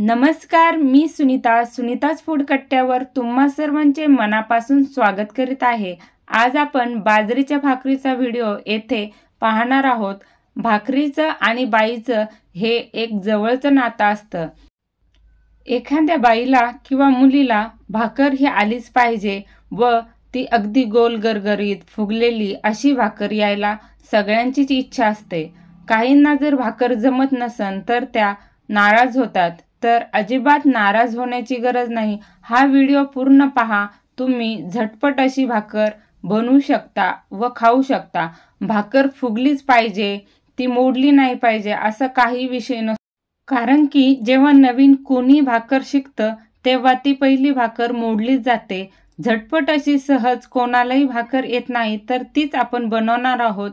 नमस्कार मी सुनीता सुनीताच फूड कट्ट्यावर तुम्हा सर्वांचे मनापासून स्वागत करीत आहे आज आपण बाजरीच्या भाकरीचा व्हिडिओ येथे पाहणार आहोत भाकरीचं आणि बाईचं हे एक जवळचं नातं असतं एखाद्या बाईला किंवा मुलीला भाकर ही आलीच पाहिजे व ती अगदी गोल गरगरीत फुगलेली अशी भाकर यायला सगळ्यांचीच इच्छा असते काहींना जर भाकर जमत नसन तर त्या नाराज होतात तर अजिबात नाराज होण्याची गरज नाही हा व्हिडिओ पूर्ण पहा तुम्ही झटपट अशी भाकर बनवू शकता व खाऊ शकता भाकर फुगलीच पाहिजे ती मोडली नाही पाहिजे असं काही विषय नसतो कारण की जेव्हा नवीन कोणी भाकर शिकतं तेव्हा ती पहिली भाकर मोडलीच जाते झटपट अशी सहज कोणालाही भाकर येत नाही तर तीच आपण बनवणार आहोत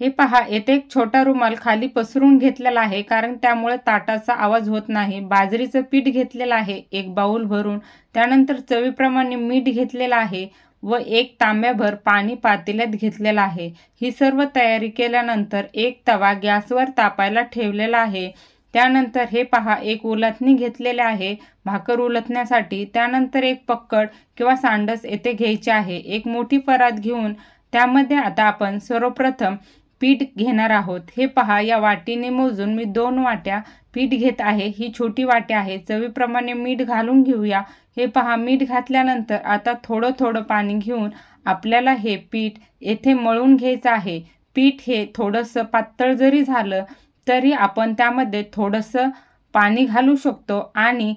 हे पहा येथे एक छोटा रुमाल खाली पसरून घेतलेला आहे कारण त्यामुळे ताटाचा आवाज होत नाही बाजरीचं पीठ घेतलेलं आहे एक बाऊल भरून त्यानंतर चवीप्रमाणे मीठ घेतलेलं आहे व एक तांब्याभर पाणी पातेल्यात घेतलेलं आहे ही सर्व तयारी केल्यानंतर एक तवा गॅसवर तापायला ठेवलेला आहे त्यानंतर हे पहा एक उलथणी घेतलेले आहे भाकर उलथण्यासाठी त्यानंतर एक पक्कड किंवा सांडस येथे घ्यायचे आहे एक मोठी परात घेऊन त्यामध्ये आता आपण सर्वप्रथम पीठ घेणार आहोत हे पहा या वाटीने मोजून मी दोन वाट्या पीठ घेत आहे ही छोटी वाटी आहे चवीप्रमाणे मीठ घालून घेऊया हे पहा मीठ घातल्यानंतर आता थोडं थोडं पाणी घेऊन आपल्याला हे पीठ येथे मळून घ्यायचं आहे पीठ हे थोडंसं पातळ जरी झालं तरी आपण त्यामध्ये थोडंसं पाणी घालू शकतो आणि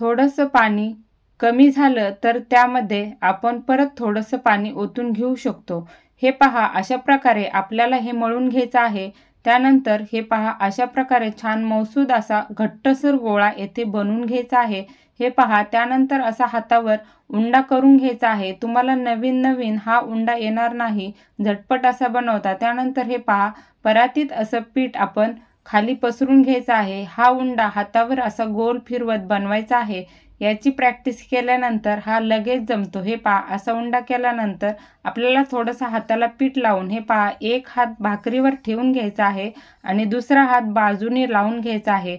थोडंसं पाणी कमी झालं तर त्यामध्ये आपण परत थोडंसं पाणी ओतून घेऊ शकतो हे पहा अशा प्रकारे आपल्याला हे मळून घ्यायचं आहे त्यानंतर हे पहा अशा प्रकारे छान मौसूद असा घट्टसर गोळा येथे बनवून घ्यायचा आहे हे पहा त्यानंतर असा हातावर उंडा करून घ्यायचा आहे तुम्हाला नवीन नवीन हा उंडा येणार नाही झटपट असा बनवता त्यानंतर हे पहा परातीत असं पीठ आपण खाली पसरून घ्यायचं आहे हा उंडा हातावर असा गोल फिरवत बनवायचा आहे याची प्रॅक्टिस केल्यानंतर हा लगेच जमतो हे पहा असा उंडा केल्यानंतर आपल्याला थोडसा हाताला पीठ लावून हे पहा एक हात भाकरीवर ठेवून घ्यायचा आहे आणि दुसरा हात बाजूने लावून घ्यायचा आहे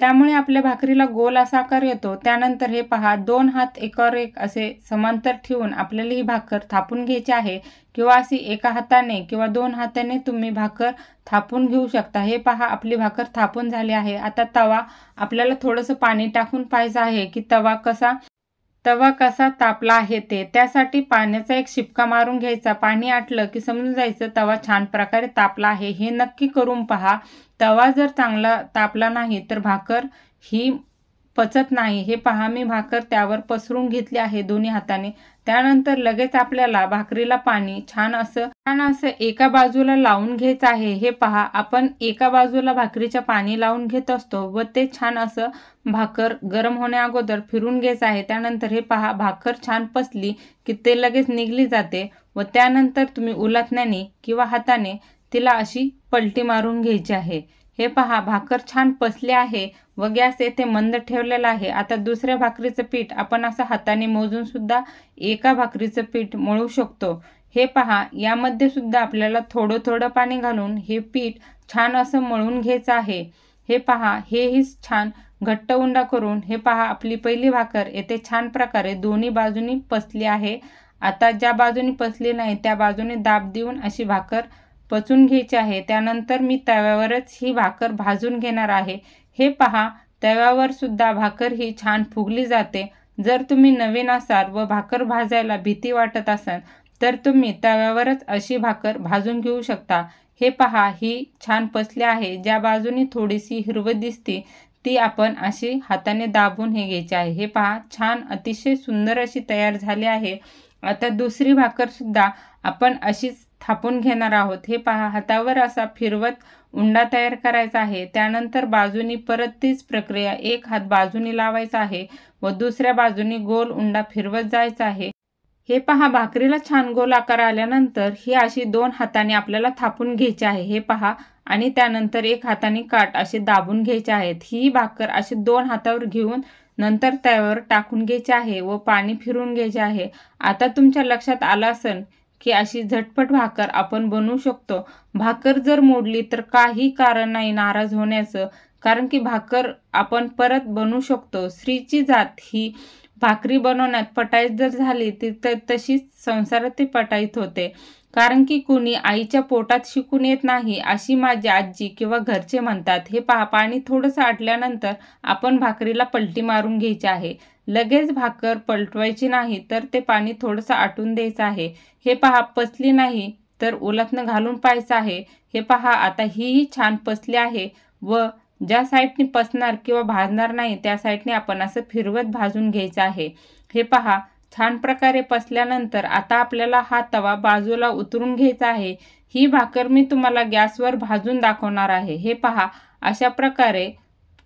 त्यामुळे आपल्या भाकरीला गोल असा आकार येतो त्यानंतर हे पहा दोन हात एकावर एक असे समांतर ठेवून आपल्याला ही भाकर थापून घ्यायची आहे किंवा अशी एका हाताने किंवा दोन हाताने तुम्ही भाकर थापून घेऊ शकता हे पहा आपली भाकर थापून झाली आहे आता तवा आपल्याला थोडंसं पाणी टाकून पाहायचं आहे की तवा कसा तवा कसा तापला आहे ते त्यासाठी पाण्याचा एक शिपका मारून घ्यायचा पाणी आटलं की समजून जायचं तवा छान प्रकारे तापला आहे हे नक्की करून पहा तवा जर चांगला तापला नाही तर भाकर ही पचत नाही हे पहा मी भाकर त्यावर पसरून घेतली आहे दोन्ही हाताने त्यानंतर लगेच आपल्याला भाकरीला पाणी छान असं छान असं एका बाजूला लावून घ्यायचं आहे हे पहा आपण एका बाजूला भाकरीच्या पाणी लावून घेत असतो व ते छान असं भाकर गरम होण्या अगोदर फिरून घ्यायचं आहे त्यानंतर हे पहा भाकर छान पसली की ते लगेच निघली जाते व त्यानंतर तुम्ही उलथण्याने किंवा हाताने तिला अशी पलटी मारून घ्यायची आहे हे पहा भाकर छान पसले आहे व गॅस येथे मंद ठेवलेला आहे आता दुसऱ्या भाकरीचं पीठ आपण असं हाताने मोजून सुद्धा एका भाकरीचं पीठ मळू शकतो हे पहा यामध्ये सुद्धा आपल्याला थोडं थोडं पाणी घालून हे पीठ छान असं मळून घ्यायचं आहे हे पहा हेही छान घट्ट उंडा करून हे पहा आपली पहिली भाकर येथे छान प्रकारे दोन्ही बाजूनी पसली आहे आता ज्या बाजूनी पसली नाही त्या बाजूने दाब देऊन अशी भाकर पचून घ्यायचे आहे त्यानंतर मी तव्यावरच ही भाकर भाजून घेणार आहे हे पहा तव्यावर सुद्धा भाकर ही छान फुगली जाते जर तुम्ही नवीन असाल व भाकर भाजायला भीती वाटत असाल तर तुम्ही तव्यावरच अशी भाकर भाजून घेऊ शकता हे पहा ही छान पसली आहे ज्या बाजूनी थोडीशी हिरवं दिसते ती आपण अशी हाताने दाबून हे घ्यायची आहे हे पहा छान अतिशय सुंदर अशी तयार झाली आहे आता दुसरी भाकरसुद्धा आपण अशीच थापून घेणार आहोत हे पहा हातावर असा फिरवत उंडा तयार करायचा आहे त्यानंतर बाजूनी परत तीच प्रक्रिया एक हात बाजूनी लावायचा आहे व दुसऱ्या बाजूनी गोल उंडा फिरवत जायचा आहे हे पहा भाकरीला छान गोल आकार आल्यानंतर ही अशी दोन हाताने आपल्याला थापून घ्यायची आहे हे पहा आणि त्यानंतर एक हाताने काट असे दाबून घ्यायचे आहेत ही भाकर अशी दोन हातावर घेऊन नंतर त्यावर टाकून घ्यायचे आहे व पाणी फिरून घ्यायचे आहे आता तुमच्या लक्षात आलं असेल की अशी झटपट भाकर आपण बनवू शकतो भाकर जर मोडली तर काही कारण नाही नाराज होण्याचं कारण की भाकर आपण परत बनवू शकतो स्त्रीची जात ही भाकरी बनवण्यात पटाईत जर झाली ती तर तशीच संसारात ती पटाईत होते कारण की कुणी आईच्या पोटात शिकून येत नाही अशी माझी आजी किंवा घरचे म्हणतात हे पहा पाणी थोडंसं आटल्यानंतर आपण भाकरीला पलटी मारून घ्यायची आहे लगेच भाकर पलटवायची नाही तर ते पाणी थोडंसं आटून द्यायचं आहे हे पहा पसली नाही तर ओलातनं घालून पाहायचं आहे हे पहा आता हीही छान पसली आहे व ज्या साईडने पसणार किंवा भाजणार नाही त्या साईडने आपण असं फिरवत भाजून घ्यायचं आहे हे पहा छान प्रकारे पसल्यानंतर आता आपल्याला हा तवा बाजूला उतरून घ्यायचा आहे ही भाकर मी तुम्हाला गॅसवर भाजून दाखवणार आहे हे पहा अशा प्रकारे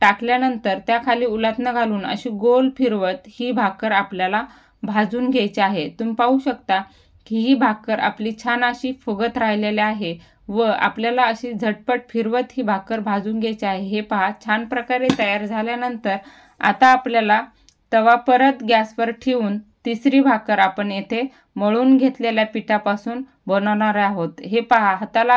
टाकल्यानंतर त्याखाली उलातनं घालून अशी गोल फिरवत ही भाकर आपल्याला भाजून घ्यायची आहे तुम्ही पाहू शकता की ही भाकर आपली छान अशी फुगत राहिलेली आहे व आपल्याला अशी झटपट फिरवत ही भाकर भाजून घ्यायची आहे हे पहा छान प्रकारे तयार झाल्यानंतर आता आपल्याला तवा परत गॅसवर ठेवून तिसरी भाकर आपण येथे मळून घेतलेल्या पिठापासून बनवणार आहोत हे पहा हाताला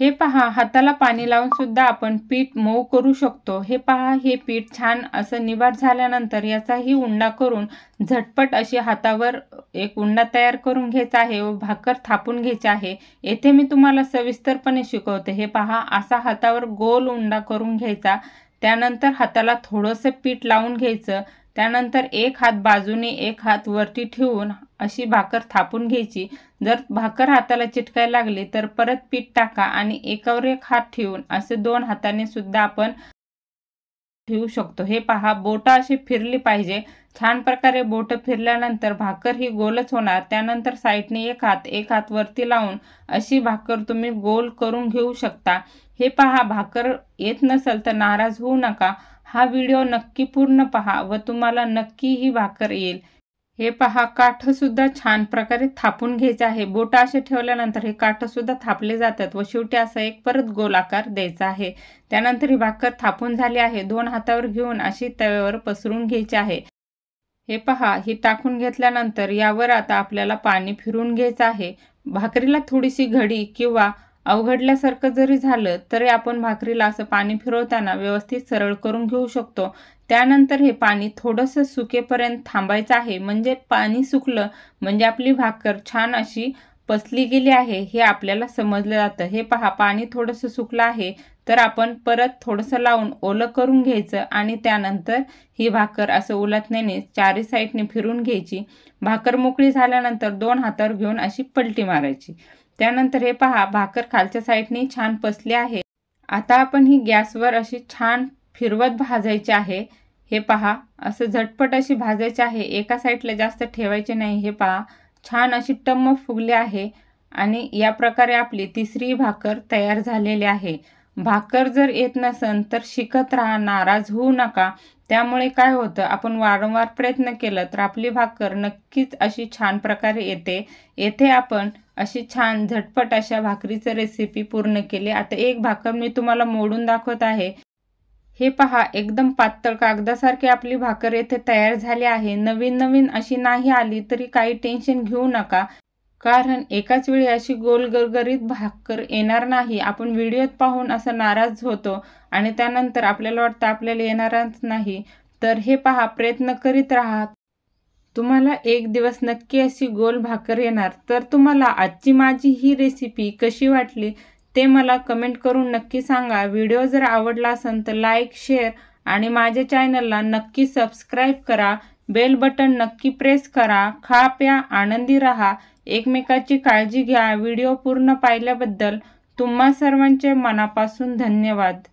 हे पहा हाताला पाणी लावून सुद्धा आपण पीठ मऊ करू शकतो हे पहा हे पीठ छान असं निवार झाल्यानंतर याचाही उंडा करून झटपट अशी हातावर एक उंडा तयार करून घ्यायचा आहे व भाकर थापून घ्यायचा आहे येथे मी तुम्हाला सविस्तरपणे शिकवते हे पहा असा हातावर गोल उंडा करून घ्यायचा त्यानंतर हाताला थोडंसं पीठ लावून घ्यायचं त्यानंतर एक हात बाजूने एक हात वरती ठेवून अशी भाकर थापून घ्यायची जर भाकर हाताला चिटकायला लागली तर परत पीठ टाका आणि एकावर एक हात ठेवून असे दोन हाताने सुद्धा आपण ठेवू शकतो हे पहा बोट अशी फिरली पाहिजे छान प्रकारे बोट फिरल्यानंतर भाकर ही गोलच होणार त्यानंतर साईडने एक हात एक हात वरती लावून अशी भाकर तुम्ही गोल करून घेऊ शकता हे पहा भाकर येत नसेल तर नाराज होऊ नका हा व्हिडिओ नक्की पूर्ण पहा व तुम्हाला नक्की ही भाकर येईल हे पहा काठ सुद्धा छान प्रकारे थापून घ्यायचं आहे बोटा असे ठेवल्यानंतर हे काठ सुद्धा थापले जातात व शेवटी असा एक परत गोलाकार द्यायचा आहे त्यानंतर ही भाकर थापून झाली आहे दोन हातावर घेऊन अशी तव्यावर पसरून घ्यायची आहे हे पहा ही टाकून घेतल्यानंतर यावर आता आपल्याला पाणी फिरून घ्यायचं आहे भाकरीला थोडीशी घडी किंवा अवघडल्यासारखं जरी झालं तरी आपण भाकरीला असं पाणी फिरवताना व्यवस्थित सरळ करून घेऊ शकतो त्यानंतर हे पाणी थोडंसं सुकेपर्यंत थांबायचं आहे म्हणजे पाणी सुकलं म्हणजे आपली भाकर छान अशी पसली गेली आहे हे आपल्याला समजलं जातं हे पहा पाणी थोडंसं सुकलं आहे तर आपण परत थोडंसं लावून ओलं करून घ्यायचं आणि त्यानंतर ही भाकर असं उलटण्याने चारी साईडने फिरून घ्यायची भाकर मोकळी झाल्यानंतर दोन हातावर घेऊन अशी पलटी मारायची त्यानंतर हे पहा भाकर खालच्या साईडने छान पसले आहे आता आपण ही गॅसवर अशी छान फिरवत भाजायची आहे हे पहा असं झटपट अशी भाजायची आहे एका साईडला जास्त ठेवायचे नाही हे पहा छान अशी टम्म फुगली आहे आणि या प्रकारे आपली तिसरी भाकर तयार झालेली आहे भाकर जर येत नसन तर शिकत राहा नाराज होऊ नका त्यामुळे काय होतं आपण वारंवार प्रयत्न केलं तर आपली भाकर नक्कीच अशी छान प्रकारे येते येथे आपण अशी छान झटपट अशा भाकरीचं रेसिपी पूर्ण केली आता एक भाकर मी तुम्हाला मोडून दाखवत आहे हे पहा एकदम पातळ कागदासारखी आपली भाकर येथे तयार झाली आहे नवीन नवीन अशी नाही आली तरी काही टेन्शन घेऊ नका कारण एकाच वेळी अशी गोल गरगरीत भाकर येणार नाही आपण व्हिडिओत पाहून असं नाराज होतो आणि त्यानंतर आपल्याला वाटतं आपल्याला येणारच नाही तर हे पहा प्रयत्न करीत राहा तुम्हाला एक दिवस नक्की अशी गोल भाकर येणार तर तुम्हाला आजची माझी ही रेसिपी कशी वाटली ते मला कमेंट करून नक्की सांगा व्हिडिओ जर आवडला असेल तर लाईक शेअर आणि माझ्या चॅनलला नक्की सबस्क्राईब करा बेल बटन नक्की प्रेस करा खा प्या आनंदी रहा एकमेकाची काळजी घ्या व्हिडिओ पूर्ण पाहिल्याबद्दल तुम्हा सर्वांचे मनापासून धन्यवाद